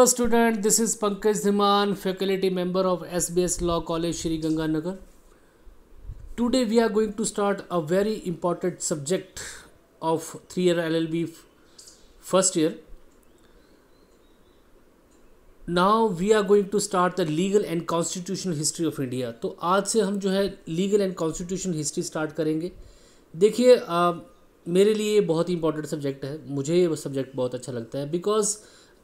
Hello student this is Pankaj Dhiman faculty member of S B S law college Shri Ganganagar today we are going to start a very important subject of three year L L B first year now we are going to start the legal and constitutional history of India तो आज से हम जो है legal and constitution history start करेंगे देखिए मेरे लिए बहुत ही इंपॉर्टेंट सब्जेक्ट है मुझे ये सब्जेक्ट बहुत अच्छा लगता है because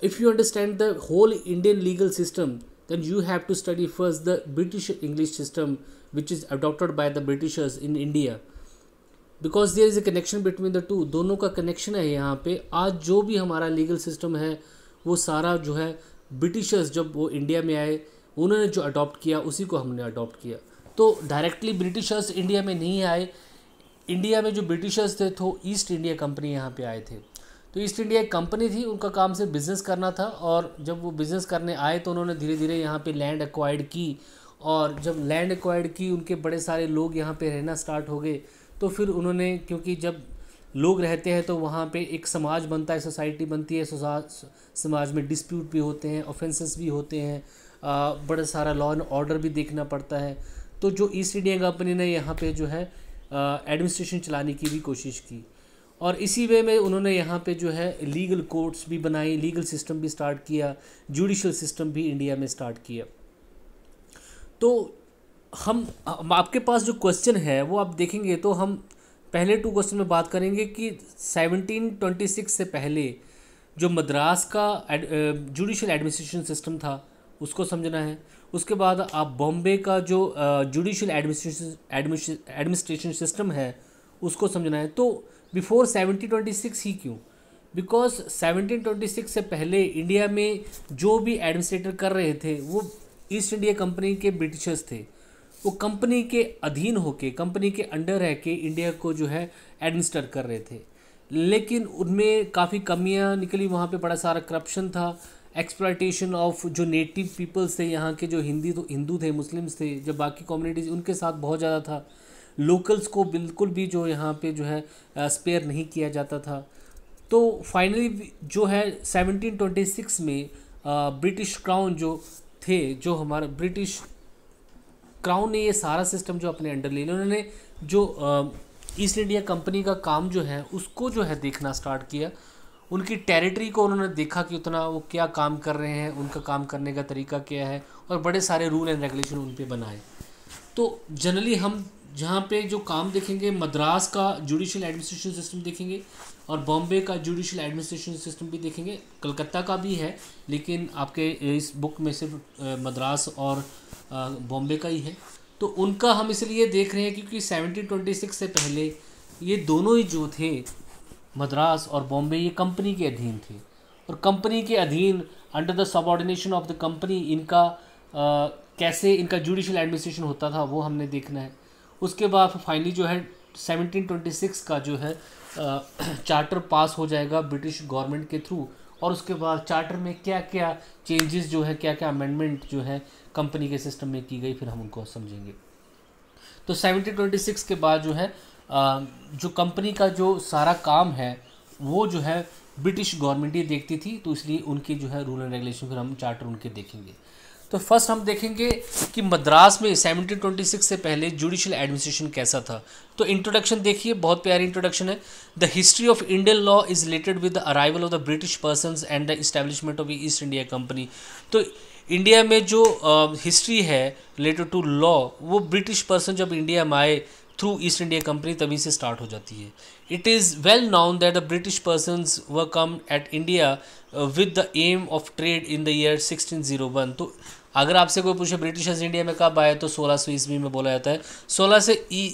if you understand the whole Indian legal system, then you have to study first the British English system, which is adopted by the Britishers in India. Because there is a connection between the two दोनों का connection है यहाँ पे आज जो भी हमारा legal system है वो सारा जो है ब्रिटिशर्स जब वो इंडिया में आए उन्होंने जो अडॉप्ट किया उसी को हमने अडॉप्ट किया तो डायरेक्टली ब्रिटिशर्स इंडिया में नहीं आए इंडिया में जो ब्रिटिशर्स थे तो ईस्ट इंडिया कंपनी यहाँ पे आए थे तो ईस्ट इंडिया एक कंपनी थी उनका काम सिर्फ बिज़नेस करना था और जब वो बिज़नेस करने आए तो उन्होंने धीरे धीरे यहाँ पे लैंड एक्वायर्ड की और जब लैंड एक्वायर्ड की उनके बड़े सारे लोग यहाँ पे रहना स्टार्ट हो गए तो फिर उन्होंने क्योंकि जब लोग रहते हैं तो वहाँ पे एक समाज बनता है सोसाइटी बनती है समाज में डिस्प्यूट भी होते हैं ऑफेंसेस भी होते हैं बड़ा सारा लॉ एंड ऑर्डर भी देखना पड़ता है तो जो ईस्ट इंडिया कंपनी ने यहाँ पे जो है एडमिनिस्ट्रेशन चलाने की भी कोशिश की और इसी वे में उन्होंने यहाँ पे जो है लीगल कोर्ट्स भी बनाए लीगल सिस्टम भी स्टार्ट किया जुडिशल सिस्टम भी इंडिया में स्टार्ट किया तो हम, हम आपके पास जो क्वेश्चन है वो आप देखेंगे तो हम पहले टू क्वेश्चन में बात करेंगे कि 1726 से पहले जो मद्रास का जुडिशल एडमिनिस्ट्रेशन सिस्टम था उसको समझना है उसके बाद आप बॉम्बे का जो जुडिशल एडमिनिस्ट्रेशन एडमिनिस्ट्रेशन सिस्टम है उसको समझना है तो बिफोर 1726 ही क्यों बिकॉज 1726 से पहले इंडिया में जो भी एडमिनिस्ट्रेटर कर रहे थे वो ईस्ट इंडिया कंपनी के ब्रिटिशर्स थे वो कंपनी के अधीन होके कंपनी के अंडर रह के इंडिया को जो है एडमिनिस्टर कर रहे थे लेकिन उनमें काफ़ी कमियां निकली वहाँ पे बड़ा सारा करप्शन था एक्सप्लाइटेशन ऑफ जो नेटिव पीपल्स थे यहाँ के जो हिंदी तो हिंदू थे मुस्लिम्स थे जो बाकी कम्युनिटीज़ उनके साथ बहुत ज़्यादा था लोकल्स को बिल्कुल भी जो यहाँ पे जो है स्पेयर नहीं किया जाता था तो फाइनली जो है 1726 में ब्रिटिश क्राउन जो थे जो हमारा ब्रिटिश क्राउन ने ये सारा सिस्टम जो अपने अंडर ले लिया उन्होंने जो ईस्ट इंडिया कंपनी का काम जो है उसको जो है देखना स्टार्ट किया उनकी टेरिटरी को उन्होंने देखा कि उतना वो क्या काम कर रहे हैं उनका काम करने का तरीका क्या है और बड़े सारे रूल एंड रेगुलेशन उन पर बनाए तो जनरली हम जहाँ पे जो काम देखेंगे मद्रास का जुडिशल एडमिनिस्ट्रेशन सिस्टम देखेंगे और बॉम्बे का जुडिशल एडमिनिस्ट्रेशन सिस्टम भी देखेंगे कलकत्ता का भी है लेकिन आपके इस बुक में सिर्फ मद्रास और बॉम्बे का ही है तो उनका हम इसलिए देख रहे हैं क्योंकि सेवनटीन ट्वेंटी सिक्स से पहले ये दोनों ही जो थे मद्रास और बॉम्बे ये कंपनी के अधीन थे और कंपनी के अधीन under the subordination of the company इनका आ, कैसे इनका जुडिशल एडमिनिस्ट्रेशन होता था वो हमने देखना है उसके बाद फाइनली जो है 1726 का जो है चार्टर पास हो जाएगा ब्रिटिश गवर्नमेंट के थ्रू और उसके बाद चार्टर में क्या क्या चेंजेस जो है क्या क्या अमेंडमेंट जो है कंपनी के सिस्टम में की गई फिर हम उनको समझेंगे तो 1726 के बाद जो है जो कंपनी का जो सारा काम है वो जो है ब्रिटिश गवर्नमेंट ही देखती थी तो इसलिए उनकी जो है रूल एंड रेगुलेशन फिर हम चार्टर उनके देखेंगे तो फर्स्ट हम देखेंगे कि मद्रास में 1726 से पहले जुडिशल एडमिनिस्ट्रेशन कैसा था तो इंट्रोडक्शन देखिए बहुत प्यारी इंट्रोडक्शन है the history of Indian law is related with the arrival of the British person and the establishment of East India company तो इंडिया में जो हिस्ट्री uh, है रिलेटेड टू लॉ वो ब्रिटिश पर्सन जब इंडिया में आए through East India company तभी से स्टार्ट हो जाती है it is well known that the British persons were come at India with the aim of trade in the year 1601 तो अगर आपसे कोई पूछे ब्रिटिशर्स इंडिया में कब आए तो सोलह सौ ईस्वी में बोला जाता है सोलह से ई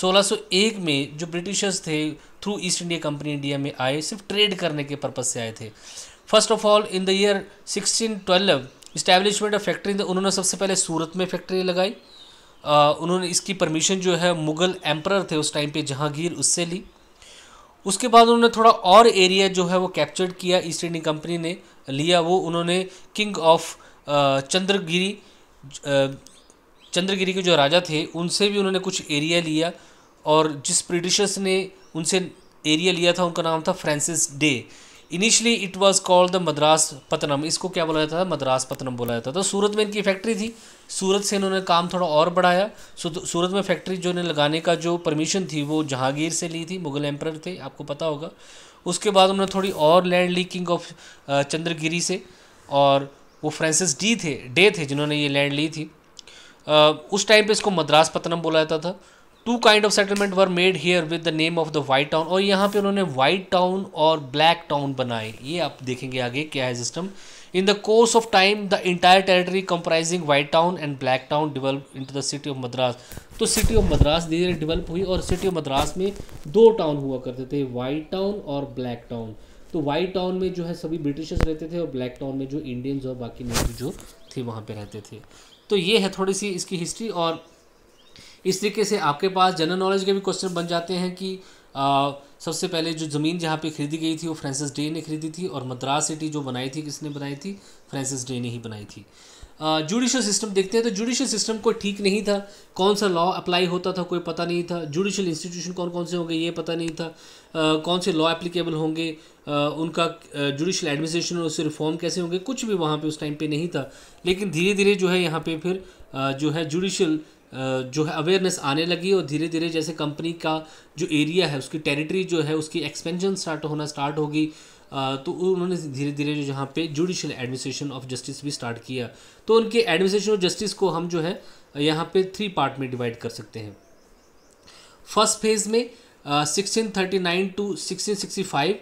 1601 में जो ब्रिटिशर्स थे through East India company India में आए सिर्फ ट्रेड करने के पर्पज़ से आए थे first of all in the year 1612 establishment of factory उन्होंने सबसे पहले सूरत में फैक्ट्री लगाई uh, उन्होंने इसकी परमिशन जो है मुग़ल एम्पर थे उस टाइम पे जहांगीर उससे ली उसके बाद उन्होंने थोड़ा और एरिया जो है वो कैप्चर किया ईस्ट इंडिया कंपनी ने लिया वो उन्होंने किंग ऑफ चंद्रगिरी चंद्रगिरी के जो राजा थे उनसे भी उन्होंने कुछ एरिया लिया और जिस ब्रिटिशर्स ने उनसे एरिया लिया था उनका नाम था Francis Day initially it was called the Madraspatnam इसको क्या बोला जाता था मद्रास पतनम बोला जाता था तो सूरत में इनकी फैक्ट्री थी सूरत से इन्होंने काम थोड़ा और बढ़ाया तो सूरत में फैक्ट्री जो इन्हें लगाने का जो परमिशन थी वो जहांगीर से ली थी मुगल एम्पर थे आपको पता होगा उसके बाद उन्होंने थोड़ी और लैंड ली किंग ऑफ चंद्रगिरी से और वो फ्रांसिस डी थे डे थे जिन्होंने ये लैंड ली थी uh, उस टाइम पे इसको मद्रास पतनम बोला जाता था two kind of settlement were made here with the name of the white town और यहाँ पे उन्होंने वाइट टाउन और ब्लैक टाउन बनाए ये आप देखेंगे आगे क्या है system in the course of time the entire territory comprising white town and black town develop to the city of Madras तो सिटी ऑफ मद्रास धीरे धीरे डिवेल्प हुई और सिटी ऑफ मद्रास में दो टाउन हुआ करते थे वाइट टाउन और ब्लैक टाउन तो वाइट टाउन में जो है सभी ब्रिटिशर्स रहते थे और ब्लैक टाउन में जो इंडियंस और बाकी नेटिव जो थे वहाँ पे रहते थे तो ये है थोड़ी सी इसकी हिस्ट्री और इस तरीके से आपके पास जनरल नॉलेज के भी क्वेश्चन बन जाते हैं कि आ, सबसे पहले जो ज़मीन जहाँ पे खरीदी गई थी वो फ्रांसिस डे ने खरीदी थी और मद्रास सिटी जो बनाई थी किसने बनाई थी फ्रांसिस डे ने ही बनाई थी जुडिशल सिस्टम देखते हैं तो जुडिशल सिस्टम को ठीक नहीं था कौन सा लॉ अप्लाई होता था कोई पता नहीं था जुडिशल इंस्टीट्यूशन कौन कौन से होंगे ये पता नहीं था आ, कौन से लॉ एप्लीकेबल होंगे आ, उनका जुडिशल एडमिनिस्ट्रेशन और उससे रिफॉर्म कैसे होंगे कुछ भी वहाँ पे उस टाइम पे नहीं था लेकिन धीरे धीरे जो है यहाँ पे फिर आ, जो है जुडिशल जो है अवेयरनेस आने लगी और धीरे धीरे जैसे कंपनी का जो एरिया है उसकी टेरिटरी जो है उसकी एक्सपेंशन स्टार्ट होना स्टार्ट होगी तो उन्होंने धीरे धीरे जो यहाँ पे जुडिशल एडमिनिस्ट्रेशन ऑफ जस्टिस भी स्टार्ट किया तो उनके एडमिनिस्ट्रेशन ऑफ जस्टिस को हम जो है यहाँ पे थ्री पार्ट में डिवाइड कर सकते हैं फर्स्ट फेज़ में sixteen thirty nine to sixteen sixty five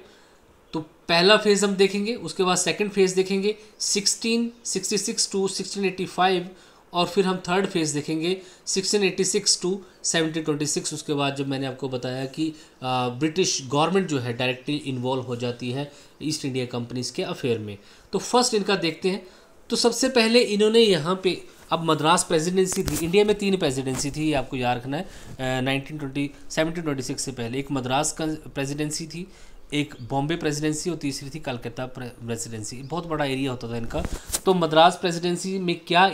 तो पहला फेज़ हम देखेंगे उसके बाद सेकेंड फेज़ देखेंगे sixteen sixty six to sixteen eighty five और फिर हम थर्ड फेज़ देखेंगे 1686 टू 1726 उसके बाद जब मैंने आपको बताया कि ब्रिटिश गवर्नमेंट जो है डायरेक्टली इन्वॉल्व हो जाती है ईस्ट इंडिया कंपनीज़ के अफेयर में तो फर्स्ट इनका देखते हैं तो सबसे पहले इन्होंने यहाँ पे अब मद्रास प्रेसिडेंसी थी इंडिया में तीन प्रेसिडेंसी थी आपको याद रखना है nineteen twenty seventeen twenty six से पहले एक मद्रास प्रेजिडेंसी थी एक बॉम्बे प्रेसिडेंसी और तीसरी थी कलकत्ता प्रेसिडेंसी बहुत बड़ा एरिया होता था इनका तो मद्रास प्रेसिडेंसी में क्या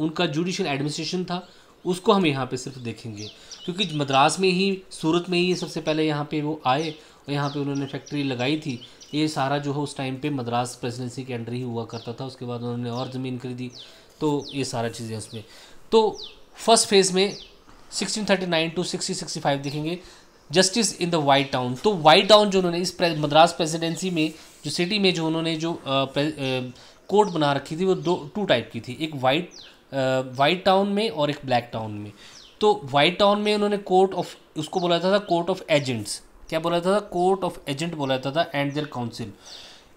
उनका जुडिशल एडमिनिस्ट्रेशन था उसको हम यहाँ पे सिर्फ देखेंगे क्योंकि मद्रास में ही सूरत में ही सबसे पहले यहाँ पे वो आए और यहाँ पे उन्होंने फैक्ट्री लगाई थी ये सारा जो है उस टाइम पे मद्रास प्रेसिडेंसी के अंडर ही हुआ करता था उसके बाद उन्होंने और ज़मीन खरीदी तो ये सारा चीज़ें उसमें तो फर्स्ट फेज़ में 1639 टू 1665 देखेंगे justice in the white town तो वाइट टाउन जो उन्होंने इस प्रे, मद्रास प्रेसिडेंसी में जो सिटी में जो उन्होंने जो कोर्ट बना रखी थी वो दो टू टाइप की थी एक वाइट वाइट टाउन में और एक ब्लैक टाउन में तो वाइट टाउन में उन्होंने कोर्ट ऑफ उसको बोला था, था कोर्ट ऑफ एजेंट्स क्या बोला था, था कोर्ट ऑफ एजेंट बोला था, था and their council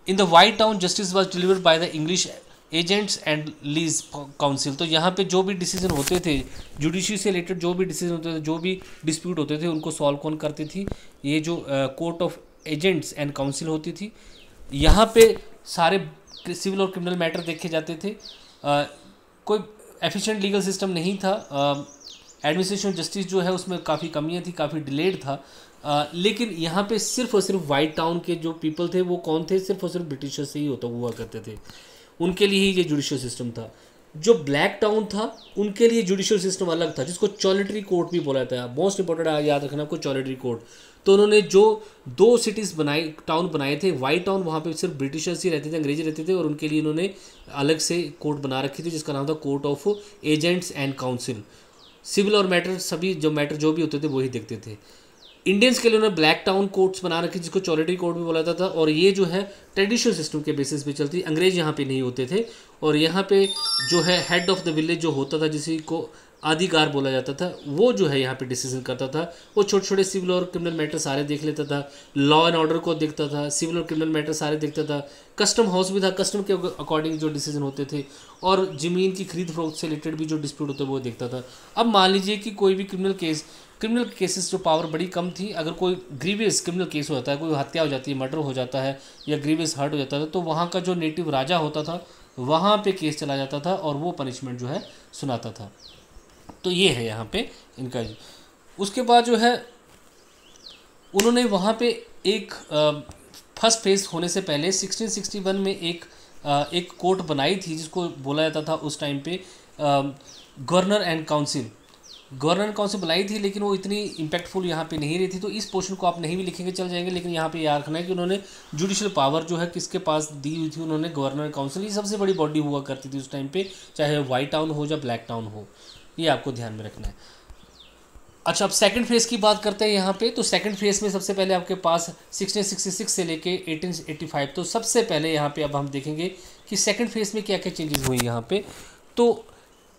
in the white town justice was delivered by the English agents and his council तो यहाँ पे जो भी डिसीजन होते थे जुडिशरी से रिलेटेड जो भी डिसीजन होते थे जो भी डिस्प्यूट होते थे उनको सॉल्व कौन करती थी ये जो court of agents and council होती थी यहाँ पे सारे सिविल और क्रिमिनल मैटर देखे जाते थे uh, कोई एफिशिएंट लीगल सिस्टम नहीं था एडमिनिस्ट्रेशन जस्टिस जो है उसमें काफ़ी कमियाँ थी काफ़ी डिलेड था आ, लेकिन यहाँ पे सिर्फ और सिर्फ वाइट टाउन के जो पीपल थे वो कौन थे सिर्फ और सिर्फ ब्रिटिशर्स से ही होता हुआ करते थे उनके लिए ही ये जुडिशल सिस्टम था जो ब्लैक टाउन था उनके लिए जुडिशल सिस्टम अलग था जिसको चॉलिटरी कोर्ट भी बोला था मोस्ट इंपॉर्टेंट याद रखना आपको चॉलिटरी कोर्ट तो उन्होंने जो दो सिटीज़ बनाए टाउन बनाए थे वाइट टाउन वहाँ पे सिर्फ ब्रिटिशर्स ही रहते थे अंग्रेजी रहते थे और उनके लिए उन्होंने अलग से कोर्ट बना रखी थी जिसका नाम था court of agents and council civil और मैटर सभी जो मैटर जो भी होते थे वही देखते थे इंडियंस के लिए उन्होंने ब्लैक टाउन कोर्ट्स बना रखे जिसको चॉरिटी कोर्ट भी बोला जाता था और ये जो है ट्रेडिशनल सिस्टम के बेसिस पे चलती अंग्रेज यहाँ पे नहीं होते थे और यहाँ पे जो है हेड ऑफ द विलेज जो होता था जिसी को अधिकार बोला जाता था वो जो है यहाँ पे डिसीजन करता था वो छोटे छोटे सिविल और क्रिमिनल मैटर सारे देख लेता था लॉ एंड ऑर्डर को देखता था सिविल और क्रिमिनल मैटर सारे देखता था कस्टम हाउस भी था कस्टम के अकॉर्डिंग जो डिसीजन होते थे और ज़मीन की खरीद फरोख्त से रिलेटेड भी जो डिस्प्यूट होते वो देखता था अब मान लीजिए कि कोई भी क्रिमिनल केस क्रिमिनल केसेस जो पावर बड़ी कम थी अगर कोई ग्रीवियस क्रिमिनल केस हो जाता है कोई हत्या हो जाती है मर्डर हो जाता है या ग्रीवियस हर्ट हो जाता था तो वहाँ का जो नेटिव राजा होता था वहाँ पे केस चला जाता था और वो पनिशमेंट जो है सुनाता था तो ये है यहाँ पे इनका उसके बाद जो है उन्होंने वहाँ पे एक फर्स्ट फेज होने से पहले 1661 में एक आ, एक कोर्ट बनाई थी जिसको बोला जाता था उस टाइम पे governor and council governor council बनाई थी लेकिन वो इतनी इम्पैक्टफुल यहाँ पे नहीं रही थी तो इस पोर्शन को आप नहीं भी लिखेंगे चल जाएंगे लेकिन यहाँ पे याद रखना है कि उन्होंने जुडिशल पावर जो है किसके पास दी हुई थी उन्होंने गवर्नर काउंसिल ये सबसे बड़ी बॉडी हुआ करती थी उस टाइम पे चाहे वाइट टाउन हो या ब्लैक टाउन हो ये आपको ध्यान में रखना है अच्छा अब सेकंड फेज़ की बात करते हैं यहाँ पे तो सेकंड फेज़ में सबसे पहले आपके पास सिक्सटीन सिक्सटी सिक्स से लेके 1885 एट्टी फाइव तो सबसे पहले यहाँ पे अब हम देखेंगे कि सेकंड फेज़ में क्या क्या चेंजेस हुई यहाँ पे तो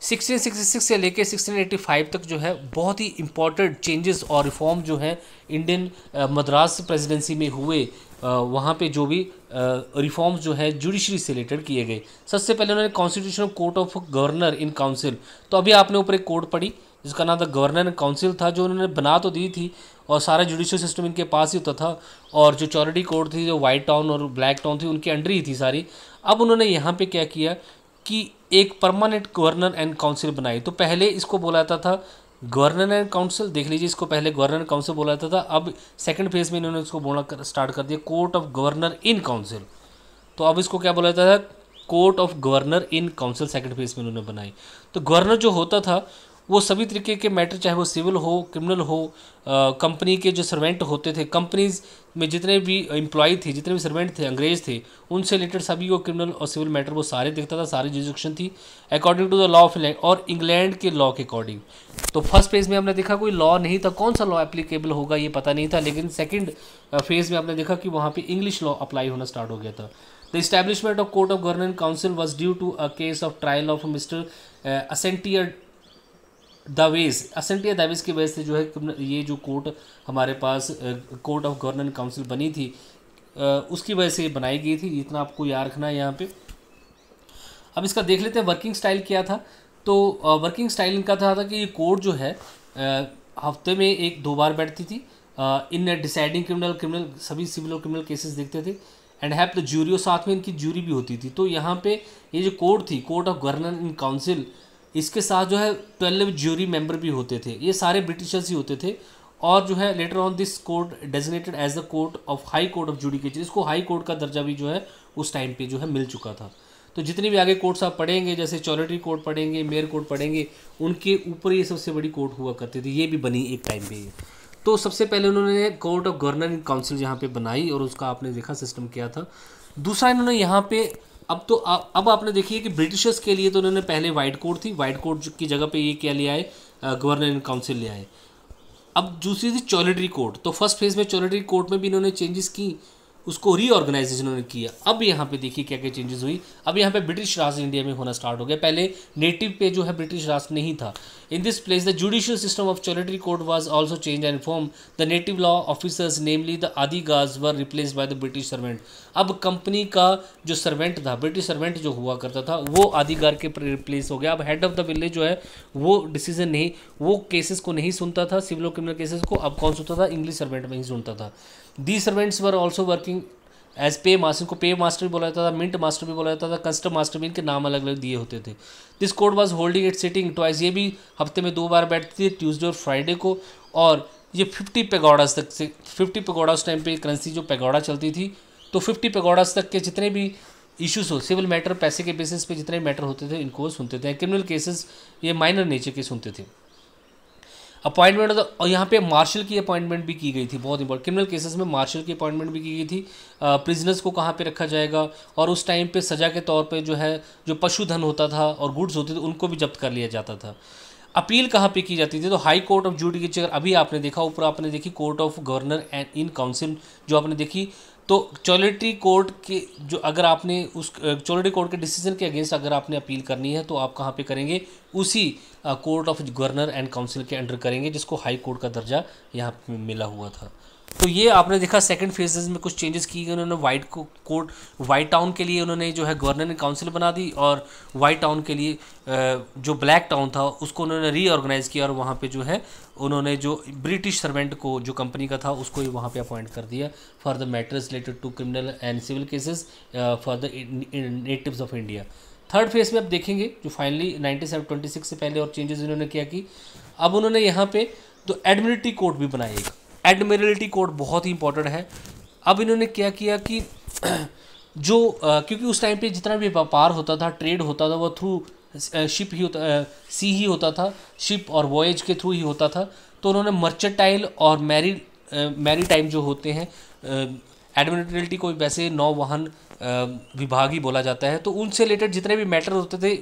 सिक्सटीन सिक्सटी सिक्स से लेके सिक्सटीन एट्टी फाइव तक जो है बहुत ही इम्पॉर्टेंट चेंजेस और रिफॉर्म जो है इंडियन मद्रास प्रेसिडेंसी में हुए वहाँ पे जो भी रिफॉर्म्स जो है जुडिशरी से रिलेटेड किए गए सबसे पहले उन्होंने constitutional court of governor in council तो अभी आपने ऊपर एक कोर्ट पढ़ी जिसका नाम था गवर्नर एंड काउंसिल था जो उन्होंने बना तो दी थी और सारा जुडिशियल सिस्टम इनके पास ही होता था और जो चौरिटी कोर्ट थी जो वाइट टाउन और ब्लैक टाउन थी उनके अंडर ही थी सारी अब उन्होंने यहाँ पे क्या किया कि एक परमानेंट गवर्नर एंड काउंसिल बनाई तो पहले इसको बोला जाता था गवर्नर एंड काउंसिल देख लीजिए इसको पहले गवर्नर काउंसिल बोला जाता था अब सेकंड फेज में इन्होंने इसको बोलना कर, स्टार्ट कर दिया court of governor in council तो अब इसको क्या बोला जाता था court of governor in council second phase में इन्होंने बनाई तो गवर्नर जो होता था वो सभी तरीके के मैटर चाहे वो सिविल हो क्रिमिनल हो कंपनी के जो सर्वेंट होते थे कंपनीज में जितने भी एम्प्लॉय थे जितने भी सर्वेंट थे अंग्रेज थे उनसे रिलेटेड सभी को क्रिमिनल और सिविल मैटर वो सारे देखता था सारी जिजुक्शन थी according to the law of England और इंग्लैंड के लॉ के अकॉर्डिंग तो फर्स्ट फेज में हमने देखा कोई लॉ नहीं था कौन सा लॉ एप्लीकेबल होगा ये पता नहीं था लेकिन सेकेंड फेज में आपने देखा कि वहाँ पर इंग्लिश लॉ अप्लाई होना स्टार्ट हो गया था the establishment of court of government council was due to a case of trial of mister Uh, Dawes असलटिया दावेज की वजह से जो है ये जो कोर्ट हमारे पास कोर्ट ऑफ गवर्नर काउंसिल बनी थी उसकी वजह से बनाई गई थी इतना आपको याद रखना है यहाँ पे अब इसका देख लेते हैं वर्किंग स्टाइल क्या था तो वर्किंग स्टाइल इनका था, था कि ये कोर्ट जो है हफ्ते में एक दो बार बैठती थी इन डिसाइडिंग क्रिमिनल क्रिमिनल सभी सिविल और क्रिमिनल केसेस देखते थे एंड हैप द ज्यूरी और साथ में इनकी जूरी भी होती थी तो यहाँ पे ये जो कोर्ट थी court of governor in council इसके साथ जो है ट्वेल्व ज्यूरी मेंबर भी होते थे ये सारे ब्रिटिशर्स ही होते थे और जो है later on this court designated as the court of high court of judicature इसको हाई कोर्ट का दर्जा भी जो है उस टाइम पे जो है मिल चुका था तो जितने भी आगे कोर्ट्स आप पढ़ेंगे जैसे चॉलिटरी कोर्ट पढ़ेंगे मेयर कोर्ट पढ़ेंगे उनके ऊपर ये सबसे बड़ी कोर्ट हुआ करती थी ये भी बनी एक टाइम पे तो सबसे पहले उन्होंने कोर्ट ऑफ गवर्नर काउंसिल यहाँ पर बनाई और उसका आपने देखा सिस्टम किया था दूसरा इन्होंने यहाँ पर अब तो आ, अब आपने देखिए कि ब्रिटिशर्स के लिए तो उन्होंने पहले वाइट कोर्ट थी वाइट कोर्ट की जगह पे ये क्या लिया है गवर्नर इन काउंसिल लिया है अब दूसरी थी चॉलिटरी कोर्ट तो फर्स्ट फेज में चॉलिटरी कोर्ट में भी इन्होंने चेंजेस की उसको रीऑर्गेनाइजेशन उन्होंने किया अब यहाँ पे देखिए क्या क्या चेंजेस हुई अब यहाँ पे ब्रिटिश राज इंडिया में होना स्टार्ट हो गया पहले नेटिव पे जो है ब्रिटिश राज नहीं था in this place the judicial system of choultry court was also change and form the native law officers namely the गाज were replace by the British servant अब कंपनी का जो सर्वेंट था ब्रिटिश सर्वेंट जो हुआ करता था वो आदिगार के रिप्लेस हो गया अब हेड ऑफ द विलेज जो है वो डिसीजन नहीं वो केसेस को नहीं सुनता था सिविल और क्रिमिनल केसेस को अब कौन सुनता था इंग्लिश सर्वेंट में ही सुनता था the servants were also working as pay master को पे मास्टर भी बोला जाता था मिंट मास्टर भी बोला जाता था कस्टम मास्टर भी इनके नाम अलग अलग दिए होते थे this court was holding it sitting twice ये भी हफ्ते में दो बार बैठती थी ट्यूजडे और फ्राइडे को और ये फिफ्टी पेगोडास तक से फिफ्टी पेगोडा उस टाइम पे करेंसी जो पेगोडा चलती थी तो फिफ्टी पेगोडास तक के जितने भी इश्यूज़ हो सिविल मैटर पैसे के बेसिस पे जितने मैटर होते थे इनको सुनते थे क्रिमिनल केसेस ये माइनर नेचर के सुनते थे अपॉइंटमेंट तो, और यहाँ पे मार्शल की अपॉइंटमेंट भी की गई थी बहुत इंपॉर्टेंट क्रिमिनल केसेस में मार्शल की अपॉइंटमेंट भी की गई थी प्रिजनर्स को कहाँ पे रखा जाएगा और उस टाइम पे सजा के तौर पे जो है जो पशुधन होता था और गुड्स होते थे उनको भी जब्त कर लिया जाता था अपील कहाँ पे की जाती थी तो हाई कोर्ट ऑफ जूडिकेचर अभी आपने देखा ऊपर आपने देखी court of governor and in council जो आपने देखी तो चोलिटरी कोर्ट के जो अगर आपने उस चोलिटरी कोर्ट के डिसीजन के अगेंस्ट अगर आपने अपील करनी है तो आप कहाँ पे करेंगे उसी court of governor and council के अंडर करेंगे जिसको हाई कोर्ट का दर्जा यहाँ मिला हुआ था तो ये आपने देखा सेकंड फेजेस में कुछ चेंजेस किए गए उन्होंने वाइट को कोर्ट वाइट टाउन के लिए उन्होंने जो है गवर्नर काउंसिल बना दी और वाइट टाउन के लिए जो ब्लैक टाउन था उसको उन्होंने रीऑर्गेनाइज किया और वहाँ पे जो है उन्होंने जो ब्रिटिश सर्वेंट को जो कंपनी का था उसको ही वहाँ पे अपॉइंट कर दिया for the matters related to criminal and civil cases for the natives of India third phase में आप देखेंगे जो फाइनली नाइनटीन से पहले और चेंजेस इन्होंने किया कि अब उन्होंने यहाँ पर तो एडमिनिटी कोर्ट भी बनाया एडमिरल्टी कोड बहुत ही इंपॉर्टेंट है अब इन्होंने क्या किया कि जो आ, क्योंकि उस टाइम पे जितना भी व्यापार होता था ट्रेड होता था वो थ्रू शिप ही होता आ, सी ही होता था शिप और वॉयज के थ्रू ही होता था तो उन्होंने मर्चेंटाइल और मैरी मैरी टाइम जो होते हैं एडमिनिस्ट्रेटिव को वैसे नौ वाहन विभाग ही बोला जाता है तो उनसे रिलेटेड जितने भी मैटर होते थे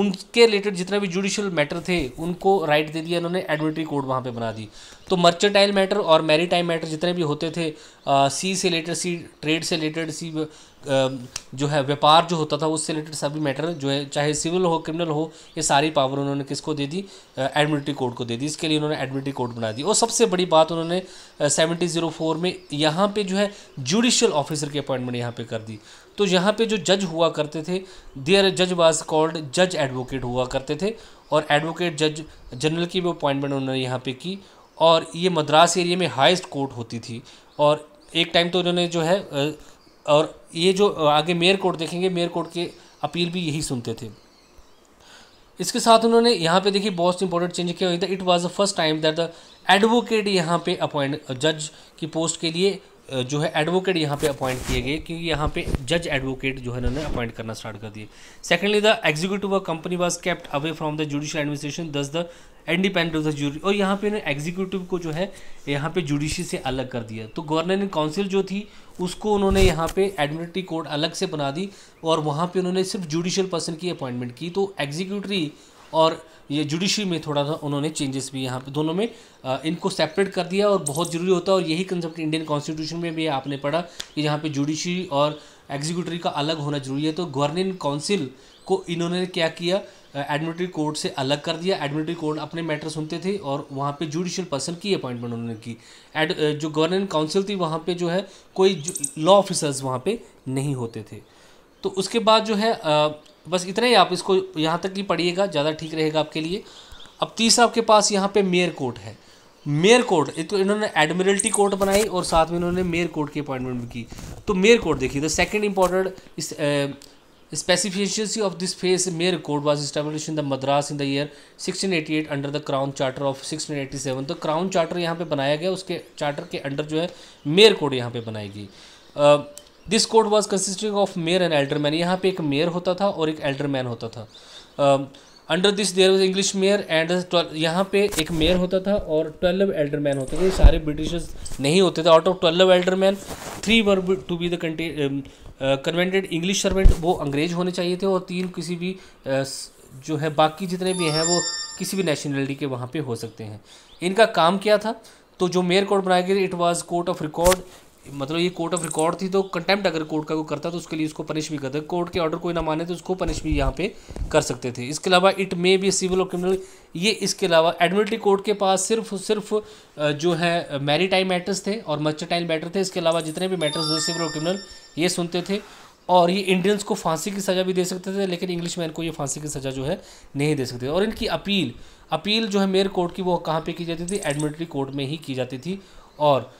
उनके रिलेटेड जितने भी जुडिशल मैटर थे उनको राइट दे दिया इन्होंने एडमिनिट्री कोड वहाँ पे बना दी तो मर्चेंटाइल मैटर और मैरीटाइम मैटर जितने भी होते थे आ, सी से रिलेटेड सी ट्रेड से रिलेटेड सी आ, जो है व्यापार जो होता था उससे रिलेटेड सभी मैटर जो है चाहे सिविल हो क्रिमिनल हो ये सारी पावर उन्होंने किसको दे दी एडमिनिस्ट्रेटिव कोड को दे दी इसके लिए उन्होंने एडमिनिस्ट्रेटिव कोड बना दी और सबसे बड़ी बात उन्होंने सेवेंटी जीरो फोर में यहाँ पर जो है जुडिशल ऑफिसर की अपॉइंटमेंट यहाँ पर कर दी तो यहाँ पर जो जज हुआ करते थे देयर जज वाज कॉल्ड जज एडवोकेट हुआ करते थे और एडवोकेट जज जनरल की भी अपॉइंटमेंट उन्होंने यहाँ पर की और ये मद्रास एरिया में हाईस्ट कोर्ट होती थी और एक टाइम तो इन्होंने जो है और ये जो आगे मेयर कोर्ट देखेंगे मेयर कोर्ट के अपील भी यही सुनते थे इसके साथ उन्होंने यहाँ पे देखिए बहुत इंपॉर्टेंट चेंज किया हुई था it was the first time that the advocate यहाँ पे अपॉइंट जज की पोस्ट के लिए जो है एडवोकेट यहाँ पे अपॉइंट किए गए क्योंकि यहाँ पे जज एडवोकेट जो है इन्होंने अपॉइंट करना स्टार्ट कर दिए secondly the executive company was kept away from the judicial administration thus the independent of the jury और यहाँ पे एग्जीक्यूटिव को जो है यहाँ पे जुडिशी से अलग कर दिया तो गवर्नरिंग काउंसिल जो थी उसको उन्होंने यहाँ पे एडमिनिस्ट्रेटिव कोर्ट अलग से बना दी और वहाँ पे उन्होंने सिर्फ जुडिशियल पर्सन की अपॉइंटमेंट की तो एग्जीक्यूटरी और ये जुडिशरी में थोड़ा सा उन्होंने चेंजेस भी यहाँ पे दोनों में आ, इनको सेपरेट कर दिया और बहुत ज़रूरी होता है और यही कंसेप्ट इंडियन कॉन्स्टिट्यूशन में भी आपने पढ़ा कि यहाँ पे जुडिशरी और एग्जीक्यूटरी का अलग होना जरूरी है तो गवर्निंग काउंसिल को इन्होंने क्या किया एडमिनिस्ट्रेटिव कोर्ट से अलग कर दिया एडमिनिस्ट्रेटिव कोर्ट अपने मैटर सुनते थे और वहाँ पे जुडिशियल पर्सन की अपॉइंटमेंट उन्होंने की एड जो गवर्निंग काउंसिल थी वहाँ पे जो है कोई लॉ ऑफिसर्स वहाँ पे नहीं होते थे तो उसके बाद जो है बस इतना ही आप इसको यहाँ तक ही पढ़िएगा ज़्यादा ठीक रहेगा आपके लिए अब तीसरा आपके पास यहाँ पे मेयर कोर्ट है मेयर कोर्ट एक तो इन्होंने एडमिरल्टी कोर्ट बनाई और साथ में इन्होंने मेयर कोर्ट की अपॉइंटमेंट भी की तो मेयर कोर्ट देखिए द सेकंड इंपॉर्टेंट इस specificity of this phase May record was established in the Madras in the year 1688 under the Crown Charter of 1687 तो Crown Charter यहाँ पे बनाया गया उसके charter के अंडर जो है May record यहाँ पे बनाई गई this court was consisting of mayor and alderman यहाँ पे एक मेयर होता था और एक एल्डरमैन होता था uh, under this there was English mayor and यहाँ पे एक मेयर होता था और ट्वेल्व एल्डर मैन होते थे सारे ब्रिटिशर्स नहीं होते थे out of twelve alderman three were to be दंटी कन्वेंटेड इंग्लिश सर्वेंट वो अंग्रेज होने चाहिए थे और तीन किसी भी uh, जो है बाकी जितने भी हैं वो किसी भी नेशनलिटी के वहाँ पे हो सकते हैं इनका काम क्या था तो जो मेयर कोर्ट बनाया गया it was court of record मतलब ये कोर्ट ऑफ रिकॉर्ड थी तो कंटेम्प्ट अगर कोर्ट का कोई करता तो उसके लिए उसको पनिश भी करते कोर्ट के ऑर्डर कोई ना माने तो उसको पनिश भी यहाँ पे कर सकते थे इसके अलावा इट मे बी सिविल और क्रिमिनल ये इसके अलावा एडमिनिस्ट्री कोर्ट के पास सिर्फ सिर्फ जो है मैरी टाइम मैटर्स थे और टाइम मैटर थे इसके अलावा जितने भी मैटर्स थे सिविल और क्रिमिनल ये सुनते थे और ये इंडियंस को फांसी की सज़ा भी दे सकते थे लेकिन इंग्लिश मैन को ये फांसी की सज़ा जो है नहीं दे सकते और इनकी अपील अपील जो है मेयर कोर्ट की वो कहाँ पर की जाती थी एडमिनिस्ट्री कोर्ट में ही की जाती थी और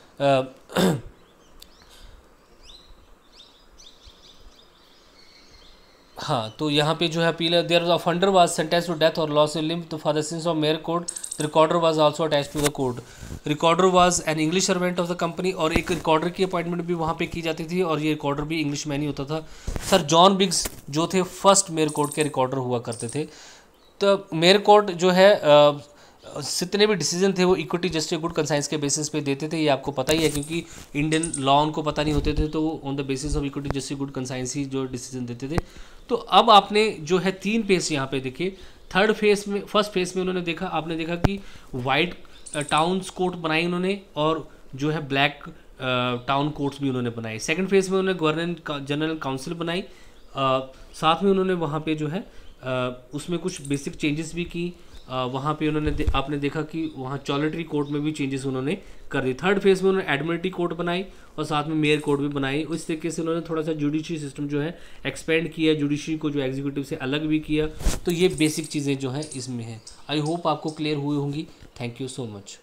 हाँ तो यहाँ पे जो है अपील है of under was sentence to death और लॉस लिम तो for the since of mayor court recorder was also attach to the court recorder was an English servant of the company और एक रिकॉर्डर की appointment भी वहाँ पे की जाती थी और ये रिकॉर्डर भी इंग्लिश मैन ही होता था सर जॉन बिग्स जो थे फर्स्ट मेयर कोर्ट के रिकॉर्डर हुआ करते थे तो मेयर कोर्ट जो है जितने भी डिसीजन थे वो इक्विटी जस्टिस गुड कंसाइंस के बेसिस पे देते थे ये आपको पता ही है क्योंकि इंडियन लॉ उनको पता नहीं होते थे तो on the basis of equity justice good conscience ही जो डिसीजन देते थे तो अब आपने जो है तीन फेस यहाँ पे देखे थर्ड फेस में फर्स्ट फेस में उन्होंने देखा आपने देखा कि वाइट टाउन्स कोर्ट बनाई उन्होंने और जो है ब्लैक टाउन कोर्ट्स भी उन्होंने बनाए सेकेंड फेज में उन्होंने गवर्नर जनरल काउंसिल बनाई साथ में उन्होंने वहाँ पे जो है आ, उसमें कुछ बेसिक चेंजेस भी की वहाँ पे उन्होंने दे, आपने देखा कि वहाँ चॉलेटरी कोर्ट में भी चेंजेस उन्होंने कर दी थर्ड फेज में उन्होंने एडमिनिटी कोर्ट बनाई और साथ में मेयर कोर्ट भी बनाई उस तरीके से उन्होंने थोड़ा सा जुडिशरी सिस्टम जो है एक्सपेंड किया जुडिशरी को जो एग्जीक्यूटिव से अलग भी किया तो ये बेसिक चीज़ें जो हैं इसमें हैं आई होप आपको क्लियर हुई होंगी थैंक यू सो मच